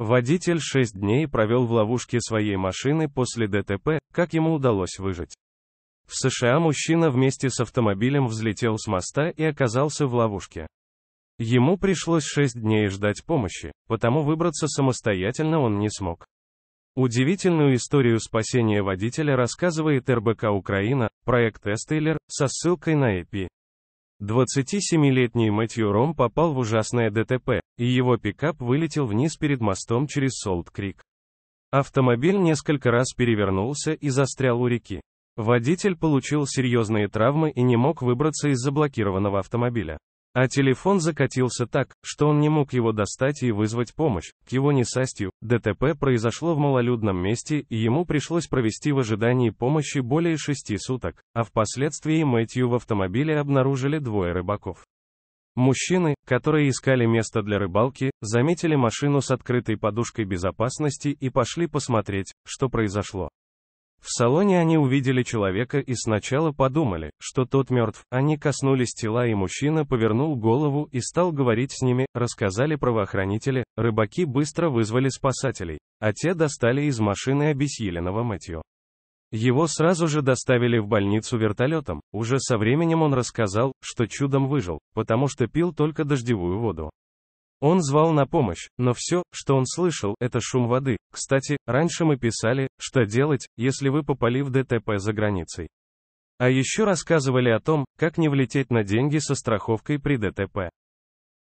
Водитель шесть дней провел в ловушке своей машины после ДТП, как ему удалось выжить. В США мужчина вместе с автомобилем взлетел с моста и оказался в ловушке. Ему пришлось шесть дней ждать помощи, потому выбраться самостоятельно он не смог. Удивительную историю спасения водителя рассказывает РБК Украина, проект Эстейлер, со ссылкой на API. 27-летний Мэтью Ром попал в ужасное ДТП, и его пикап вылетел вниз перед мостом через Солт-Крик. Автомобиль несколько раз перевернулся и застрял у реки. Водитель получил серьезные травмы и не мог выбраться из заблокированного автомобиля. А телефон закатился так, что он не мог его достать и вызвать помощь. К его несастью, ДТП произошло в малолюдном месте, и ему пришлось провести в ожидании помощи более шести суток, а впоследствии Мэтью в автомобиле обнаружили двое рыбаков. Мужчины, которые искали место для рыбалки, заметили машину с открытой подушкой безопасности и пошли посмотреть, что произошло. В салоне они увидели человека и сначала подумали, что тот мертв. Они коснулись тела и мужчина повернул голову и стал говорить с ними, рассказали правоохранители, рыбаки быстро вызвали спасателей, а те достали из машины обессиленного Мэтью. Его сразу же доставили в больницу вертолетом, уже со временем он рассказал, что чудом выжил, потому что пил только дождевую воду. Он звал на помощь, но все, что он слышал, это шум воды. Кстати, раньше мы писали, что делать, если вы попали в ДТП за границей. А еще рассказывали о том, как не влететь на деньги со страховкой при ДТП.